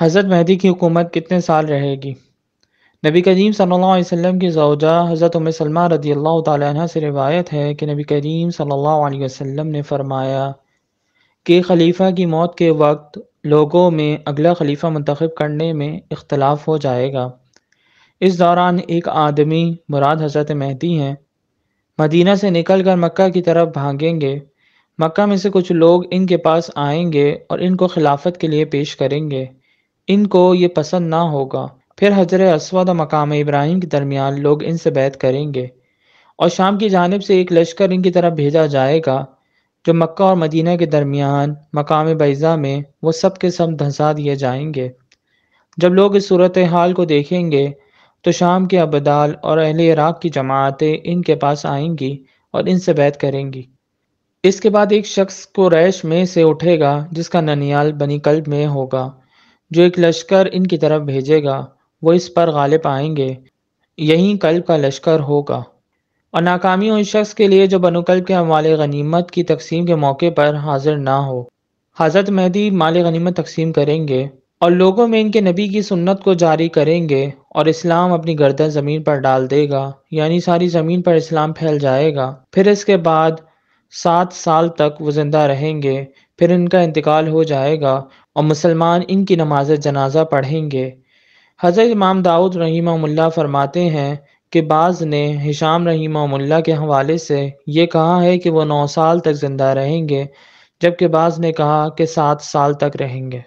हज़रत महदी की हुकूमत कितने साल रहेगी नबी करीम सल्लल्लाहु अलैहि वसल्लम की जौजा हज़रत उम सलमा रदी अल्लाह तह से रिवायत है कि नबी करीम सल्लल्लाहु अलैहि वसल्लम ने फरमाया कि खलीफा की मौत के वक्त लोगों में अगला खलीफा मंतखब करने में इख्तलाफ हो जाएगा इस दौरान एक आदमी मुराद हज़रत महदी हैं मदीना से निकल कर मक्का की तरफ भागेंगे मक्का में से कुछ लोग इनके पास आएंगे और इनको खिलाफत के लिए पेश करेंगे इनको ये पसंद ना होगा फिर हजर असवद मकाम इब्राहिम के दरमियान लोग इनसे बैत करेंगे और शाम की जानब से एक लश्कर इनकी तरफ भेजा जाएगा जो मक्का और मदीना के दरमियान मकाम बैज़ा में वो सब के सब धंसा दिए जाएंगे जब लोग इस सूरत हाल को देखेंगे तो शाम के अबदाल और अहल इराक़ की जमातें इनके पास आएंगी और इनसे बैत करेंगी इसके बाद एक शख्स को रैश में से उठेगा जिसका ननियाल बनी कल्ब में होगा जो एक लश्कर इनकी तरफ भेजेगा वो इस पर गालिब आएंगे यही कल्ब का लश्कर होगा और नाकामी उस शख्स के लिए जो बनु के माल गनीमत की तकसीम के मौके पर हाजिर ना हो हज़रत मेहदी माल गनीमत तकसीम करेंगे और लोगों में इनके नबी की सुन्नत को जारी करेंगे और इस्लाम अपनी गर्दन ज़मीन पर डाल देगा यानी सारी ज़मीन पर इस्लाम फैल जाएगा फिर इसके बाद सात साल तक वो ज़िंदा रहेंगे फिर इनका इंतकाल हो जाएगा और मुसलमान इनकी नमाज जनाजा पढ़ेंगे हज़रत इमाम दाऊद रहीमल्ला फरमाते हैं कि बाज़ ने हिशाम रहीमल्ला के हवाले से ये कहा है कि वो नौ साल तक ज़िंदा रहेंगे जबकि बाज़ ने कहा कि सात साल तक रहेंगे